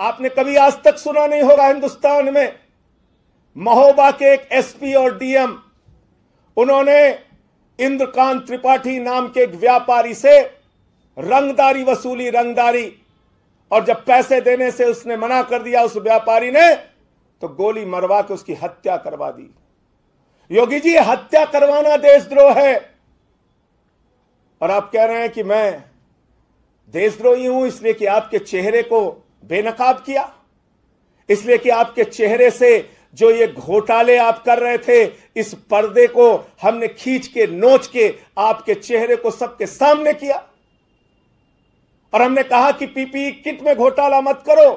आपने कभी आज तक सुना नहीं होगा हिंदुस्तान में महोबा के एक एसपी और डीएम उन्होंने इंद्रकांत त्रिपाठी नाम के एक व्यापारी से रंगदारी वसूली रंगदारी और जब पैसे देने से उसने मना कर दिया उस व्यापारी ने तो गोली मरवा के उसकी हत्या करवा दी योगी जी हत्या करवाना देशद्रोह है और आप कह रहे हैं कि मैं देशद्रोही हूं इसलिए कि आपके चेहरे को बेनकाब किया इसलिए कि आपके चेहरे से जो ये घोटाले आप कर रहे थे इस पर्दे को हमने खींच के नोच के आपके चेहरे को सबके सामने किया और हमने कहा कि पीपीई किट में घोटाला मत करो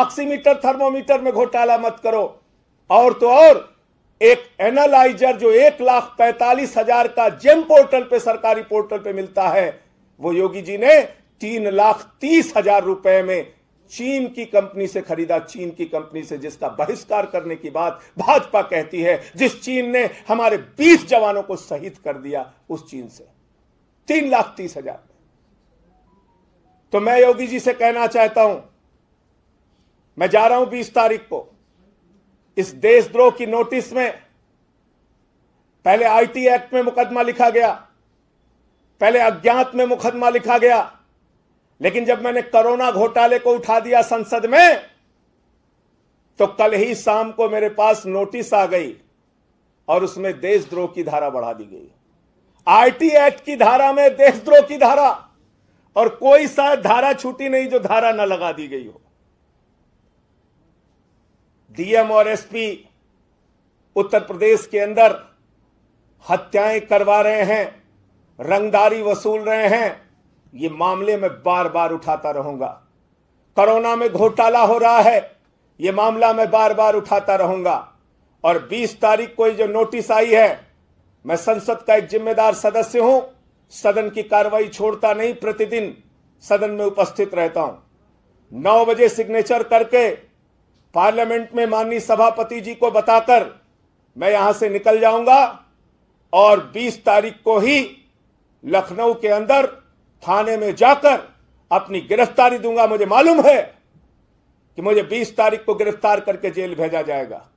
ऑक्सीमीटर थर्मोमीटर में घोटाला मत करो और तो और एक एनालाइजर जो एक लाख पैंतालीस हजार का जेम पोर्टल पे सरकारी पोर्टल पे मिलता है वो योगी जी ने तीन लाख तीस हजार रुपए में चीन की कंपनी से खरीदा चीन की कंपनी से जिसका बहिष्कार करने की बात भाजपा कहती है जिस चीन ने हमारे 20 जवानों को शहीद कर दिया उस चीन से तीन लाख तीस हजार तो मैं योगी जी से कहना चाहता हूं मैं जा रहा हूं बीस तारीख को इस देशद्रोह की नोटिस में पहले आईटी एक्ट में मुकदमा लिखा गया पहले अज्ञात में मुकदमा लिखा गया लेकिन जब मैंने कोरोना घोटाले को उठा दिया संसद में तो कल ही शाम को मेरे पास नोटिस आ गई और उसमें देशद्रोह की धारा बढ़ा दी गई आईटी एक्ट की धारा में देशद्रोह की धारा और कोई सा धारा छूटी नहीं जो धारा न लगा दी गई हो डीएम और एसपी उत्तर प्रदेश के अंदर हत्याएं करवा रहे हैं रंगदारी वसूल रहे हैं ये मामले मैं बार बार उठाता रहूंगा कोरोना में घोटाला हो रहा है ये मामला मैं बार बार उठाता रहूंगा और 20 तारीख को जो नोटिस आई है मैं संसद का एक जिम्मेदार सदस्य हूं सदन की कार्रवाई छोड़ता नहीं प्रतिदिन सदन में उपस्थित रहता हूं नौ बजे सिग्नेचर करके पार्लियामेंट में माननीय सभापति जी को बताकर मैं यहां से निकल जाऊंगा और 20 तारीख को ही लखनऊ के अंदर थाने में जाकर अपनी गिरफ्तारी दूंगा मुझे मालूम है कि मुझे 20 तारीख को गिरफ्तार करके जेल भेजा जाएगा